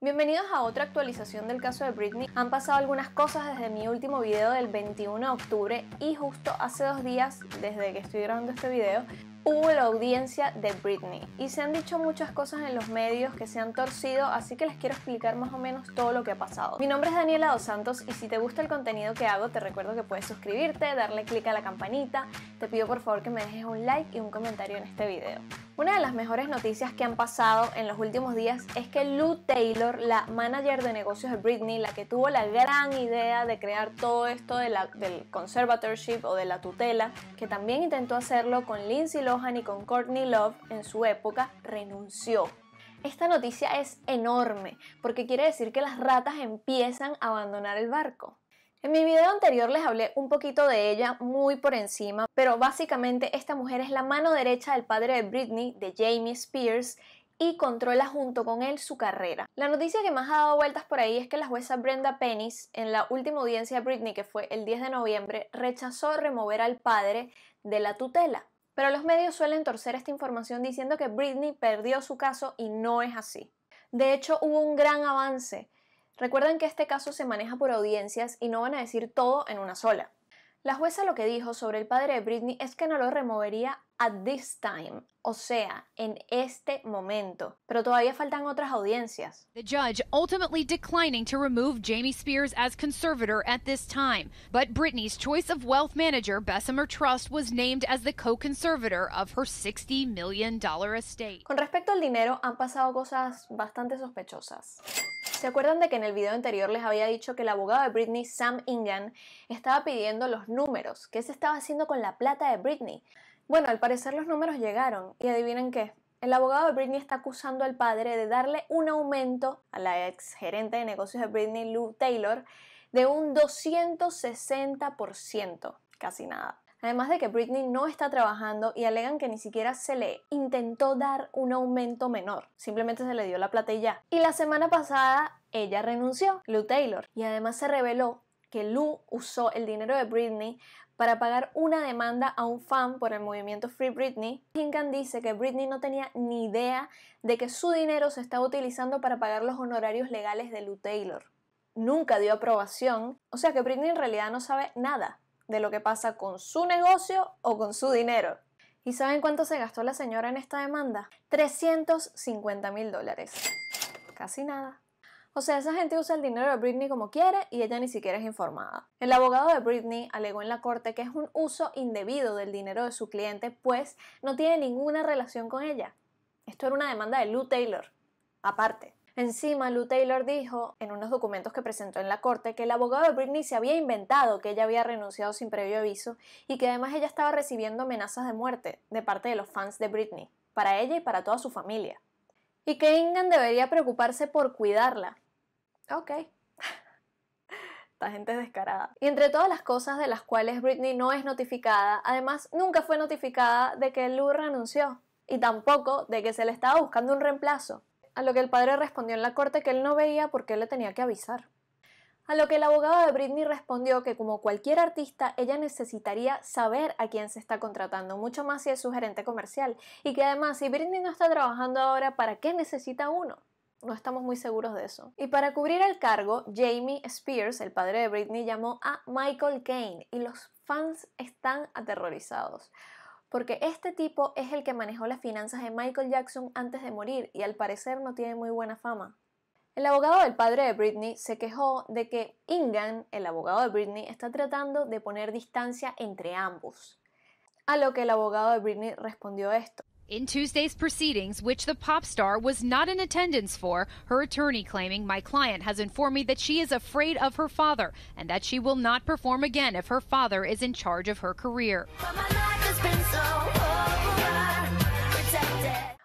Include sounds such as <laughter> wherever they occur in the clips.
Bienvenidos a otra actualización del caso de Britney. Han pasado algunas cosas desde mi último video del 21 de octubre y justo hace dos días, desde que estoy grabando este video, hubo la audiencia de Britney y se han dicho muchas cosas en los medios que se han torcido, así que les quiero explicar más o menos todo lo que ha pasado. Mi nombre es Daniela Dos Santos y si te gusta el contenido que hago, te recuerdo que puedes suscribirte, darle clic a la campanita, te pido por favor que me dejes un like y un comentario en este video. Una de las mejores noticias que han pasado en los últimos días es que Lou Taylor, la manager de negocios de Britney, la que tuvo la gran idea de crear todo esto de la, del conservatorship o de la tutela, que también intentó hacerlo con Lindsay Lohan con Courtney Love en su época, renunció. Esta noticia es enorme porque quiere decir que las ratas empiezan a abandonar el barco. En mi video anterior les hablé un poquito de ella muy por encima, pero básicamente esta mujer es la mano derecha del padre de Britney, de Jamie Spears, y controla junto con él su carrera. La noticia que más ha dado vueltas por ahí es que la jueza Brenda Penis, en la última audiencia de Britney, que fue el 10 de noviembre, rechazó remover al padre de la tutela. Pero los medios suelen torcer esta información diciendo que Britney perdió su caso y no es así. De hecho, hubo un gran avance. Recuerden que este caso se maneja por audiencias y no van a decir todo en una sola. La jueza lo que dijo sobre el padre de Britney es que no lo removería at this time, o sea, en este momento. Pero todavía faltan otras audiencias. The judge ultimately declining to remove Jamie Spears as conservator at this time, but Britney's choice of wealth manager Bessemer Trust was named as the co-conservator of her 60 million dollar estate. Con respecto al dinero han pasado cosas bastante sospechosas. ¿Se acuerdan de que en el video anterior les había dicho que el abogado de Britney, Sam Ingan, estaba pidiendo los números? ¿Qué se estaba haciendo con la plata de Britney? Bueno, al parecer los números llegaron y adivinen qué. El abogado de Britney está acusando al padre de darle un aumento a la ex gerente de negocios de Britney, Lou Taylor, de un 260%, casi nada además de que Britney no está trabajando y alegan que ni siquiera se le intentó dar un aumento menor, simplemente se le dio la plata y ya. Y la semana pasada ella renunció, Lou Taylor, y además se reveló que Lou usó el dinero de Britney para pagar una demanda a un fan por el movimiento Free Britney. Hinkan dice que Britney no tenía ni idea de que su dinero se estaba utilizando para pagar los honorarios legales de Lou Taylor. Nunca dio aprobación, o sea que Britney en realidad no sabe nada de lo que pasa con su negocio o con su dinero. ¿Y saben cuánto se gastó la señora en esta demanda? 350 mil dólares. Casi nada. O sea, esa gente usa el dinero de Britney como quiere y ella ni siquiera es informada. El abogado de Britney alegó en la corte que es un uso indebido del dinero de su cliente, pues no tiene ninguna relación con ella. Esto era una demanda de Lou Taylor, aparte. Encima, Lou Taylor dijo en unos documentos que presentó en la corte que el abogado de Britney se había inventado que ella había renunciado sin previo aviso y que además ella estaba recibiendo amenazas de muerte de parte de los fans de Britney, para ella y para toda su familia. Y que Ingan debería preocuparse por cuidarla. Ok. <laughs> Esta gente es descarada. Y entre todas las cosas de las cuales Britney no es notificada, además nunca fue notificada de que Lou renunció y tampoco de que se le estaba buscando un reemplazo a lo que el padre respondió en la corte que él no veía por qué le tenía que avisar. A lo que el abogado de Britney respondió que como cualquier artista, ella necesitaría saber a quién se está contratando, mucho más si es su gerente comercial, y que además si Britney no está trabajando ahora, ¿para qué necesita uno? No estamos muy seguros de eso. Y para cubrir el cargo, Jamie Spears, el padre de Britney, llamó a Michael kane y los fans están aterrorizados porque este tipo es el que manejó las finanzas de Michael Jackson antes de morir y al parecer no tiene muy buena fama. El abogado del padre de Britney se quejó de que Ingan, el abogado de Britney, está tratando de poner distancia entre ambos. A lo que el abogado de Britney respondió esto. In Tuesday's proceedings, which the pop star was not in attendance for, her attorney claiming, My client has informed me that she is afraid of her father and that she will not perform again if her father is in charge of her career.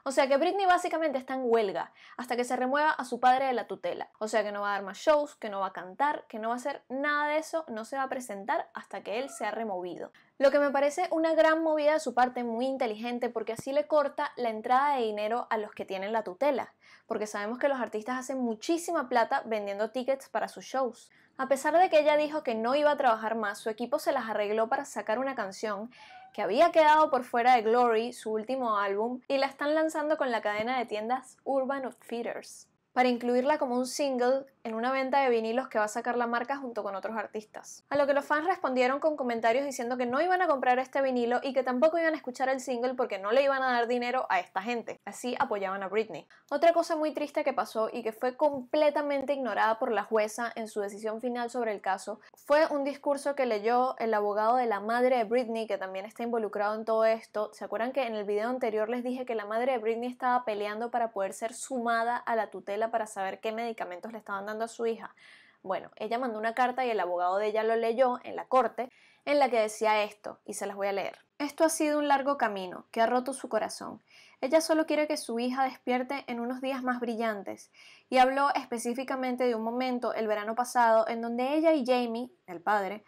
O sea que Britney básicamente está en huelga hasta que se remueva a su padre de la tutela. O sea que no va a dar más shows, que no va a cantar, que no va a hacer nada de eso, no se va a presentar hasta que él sea removido. Lo que me parece una gran movida de su parte, muy inteligente, porque así le corta la entrada de dinero a los que tienen la tutela, porque sabemos que los artistas hacen muchísima plata vendiendo tickets para sus shows. A pesar de que ella dijo que no iba a trabajar más, su equipo se las arregló para sacar una canción que había quedado por fuera de Glory, su último álbum, y la están lanzando con la cadena de tiendas Urban Outfitters. Para incluirla como un single, en una venta de vinilos que va a sacar la marca junto con otros artistas. A lo que los fans respondieron con comentarios diciendo que no iban a comprar este vinilo y que tampoco iban a escuchar el single porque no le iban a dar dinero a esta gente. Así apoyaban a Britney. Otra cosa muy triste que pasó y que fue completamente ignorada por la jueza en su decisión final sobre el caso fue un discurso que leyó el abogado de la madre de Britney que también está involucrado en todo esto. ¿Se acuerdan que en el video anterior les dije que la madre de Britney estaba peleando para poder ser sumada a la tutela para saber qué medicamentos le estaban dando? a su hija. Bueno, ella mandó una carta y el abogado de ella lo leyó en la corte, en la que decía esto, y se las voy a leer. Esto ha sido un largo camino, que ha roto su corazón. Ella solo quiere que su hija despierte en unos días más brillantes, y habló específicamente de un momento el verano pasado en donde ella y Jamie, el padre,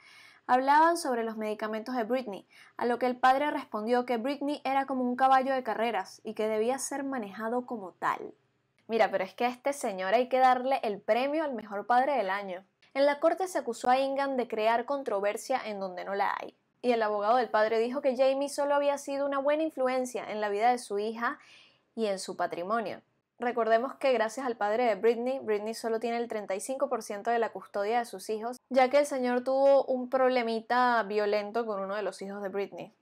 hablaban sobre los medicamentos de Britney, a lo que el padre respondió que Britney era como un caballo de carreras y que debía ser manejado como tal. Mira, pero es que a este señor hay que darle el premio al mejor padre del año. En la corte se acusó a Ingan de crear controversia en donde no la hay. Y el abogado del padre dijo que Jamie solo había sido una buena influencia en la vida de su hija y en su patrimonio. Recordemos que gracias al padre de Britney, Britney solo tiene el 35% de la custodia de sus hijos, ya que el señor tuvo un problemita violento con uno de los hijos de Britney.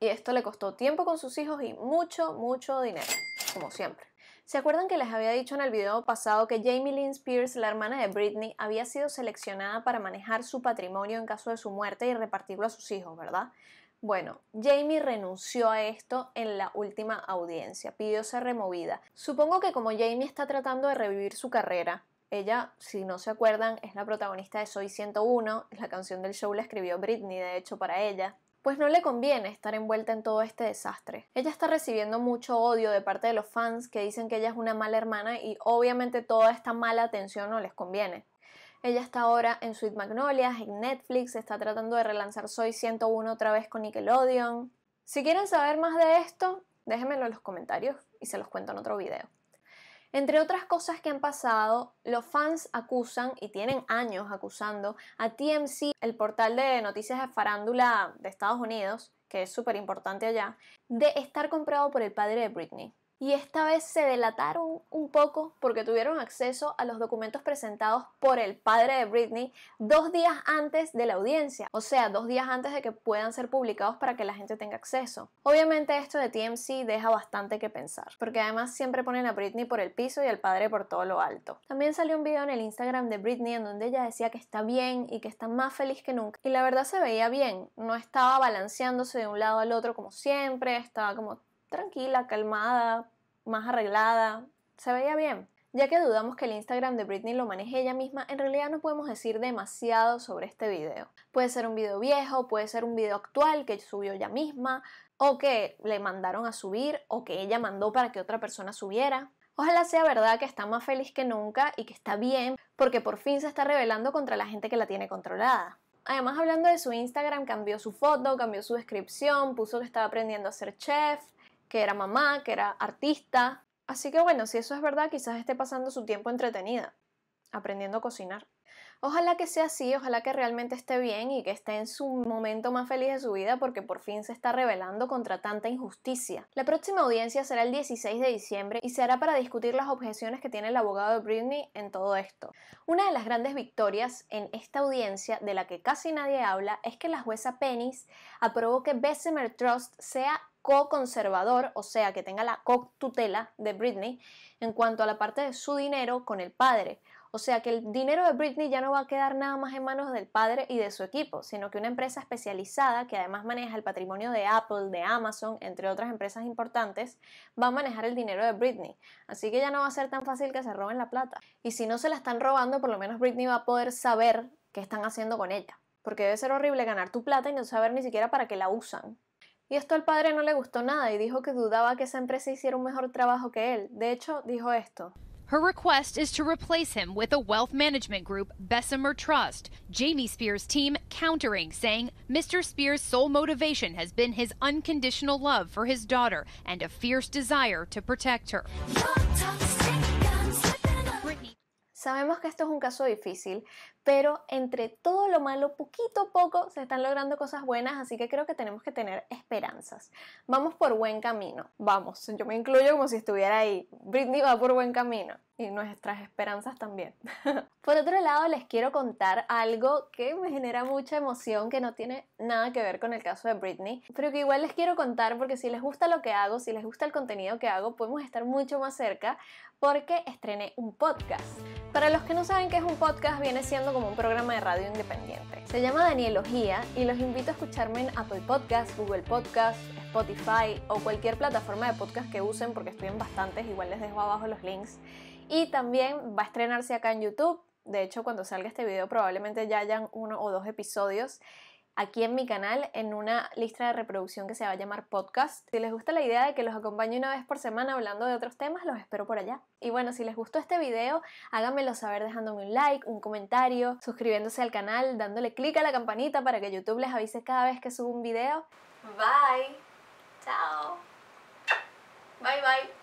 Y esto le costó tiempo con sus hijos y mucho, mucho dinero, como siempre. ¿Se acuerdan que les había dicho en el video pasado que Jamie Lynn Spears, la hermana de Britney, había sido seleccionada para manejar su patrimonio en caso de su muerte y repartirlo a sus hijos, verdad? Bueno, Jamie renunció a esto en la última audiencia, pidió ser removida. Supongo que como Jamie está tratando de revivir su carrera, ella, si no se acuerdan, es la protagonista de Soy 101, la canción del show la escribió Britney, de hecho, para ella pues no le conviene estar envuelta en todo este desastre. Ella está recibiendo mucho odio de parte de los fans que dicen que ella es una mala hermana y obviamente toda esta mala atención no les conviene. Ella está ahora en Sweet Magnolias, en Netflix, está tratando de relanzar Soy 101 otra vez con Nickelodeon. Si quieren saber más de esto, déjenmelo en los comentarios y se los cuento en otro video. Entre otras cosas que han pasado, los fans acusan, y tienen años acusando, a TMC, el portal de noticias de farándula de Estados Unidos, que es súper importante allá, de estar comprado por el padre de Britney y esta vez se delataron un poco porque tuvieron acceso a los documentos presentados por el padre de Britney dos días antes de la audiencia, o sea, dos días antes de que puedan ser publicados para que la gente tenga acceso. Obviamente esto de TMC deja bastante que pensar, porque además siempre ponen a Britney por el piso y al padre por todo lo alto. También salió un video en el Instagram de Britney en donde ella decía que está bien y que está más feliz que nunca, y la verdad se veía bien, no estaba balanceándose de un lado al otro como siempre, estaba como tranquila, calmada, más arreglada, se veía bien. Ya que dudamos que el Instagram de Britney lo maneje ella misma, en realidad no podemos decir demasiado sobre este video. Puede ser un video viejo, puede ser un video actual que subió ella misma, o que le mandaron a subir, o que ella mandó para que otra persona subiera. Ojalá sea verdad que está más feliz que nunca y que está bien, porque por fin se está rebelando contra la gente que la tiene controlada. Además, hablando de su Instagram, cambió su foto, cambió su descripción, puso que estaba aprendiendo a ser chef, que era mamá, que era artista. Así que bueno, si eso es verdad, quizás esté pasando su tiempo entretenida, aprendiendo a cocinar. Ojalá que sea así, ojalá que realmente esté bien y que esté en su momento más feliz de su vida porque por fin se está rebelando contra tanta injusticia. La próxima audiencia será el 16 de diciembre y se hará para discutir las objeciones que tiene el abogado de Britney en todo esto. Una de las grandes victorias en esta audiencia, de la que casi nadie habla, es que la jueza Penis aprobó que Bessemer Trust sea co-conservador, o sea, que tenga la co-tutela de Britney en cuanto a la parte de su dinero con el padre, o sea que el dinero de Britney ya no va a quedar nada más en manos del padre y de su equipo, sino que una empresa especializada que además maneja el patrimonio de Apple, de Amazon, entre otras empresas importantes, va a manejar el dinero de Britney. Así que ya no va a ser tan fácil que se roben la plata. Y si no se la están robando, por lo menos Britney va a poder saber qué están haciendo con ella. Porque debe ser horrible ganar tu plata y no saber ni siquiera para qué la usan. Y esto al padre no le gustó nada y dijo que dudaba que esa empresa hiciera un mejor trabajo que él. De hecho, dijo esto. Her request is to replace him with a wealth management group, Bessemer Trust. Jamie Spears' team countering, saying Mr. Spears' sole motivation has been his unconditional love for his daughter and a fierce desire to protect her. Sabemos que esto es un caso difícil, pero entre todo lo malo, poquito a poco se están logrando cosas buenas, así que creo que tenemos que tener esperanzas. Vamos por buen camino, vamos, yo me incluyo como si estuviera ahí. Britney va por buen camino y nuestras esperanzas también. <laughs> Por otro lado, les quiero contar algo que me genera mucha emoción, que no tiene nada que ver con el caso de Britney, pero que igual les quiero contar porque si les gusta lo que hago, si les gusta el contenido que hago, podemos estar mucho más cerca porque estrené un podcast. Para los que no saben qué es un podcast, viene siendo como un programa de radio independiente. Se llama Danielogía y los invito a escucharme en Apple Podcasts, Google Podcasts, Spotify o cualquier plataforma de podcast que usen porque estoy en bastantes, igual les dejo abajo los links. Y también va a estrenarse acá en YouTube. De hecho, cuando salga este video probablemente ya hayan uno o dos episodios aquí en mi canal en una lista de reproducción que se va a llamar podcast. Si les gusta la idea de que los acompañe una vez por semana hablando de otros temas, los espero por allá. Y bueno, si les gustó este video, háganmelo saber dejándome un like, un comentario, suscribiéndose al canal, dándole click a la campanita para que YouTube les avise cada vez que subo un video. Bye. Chao. Bye bye.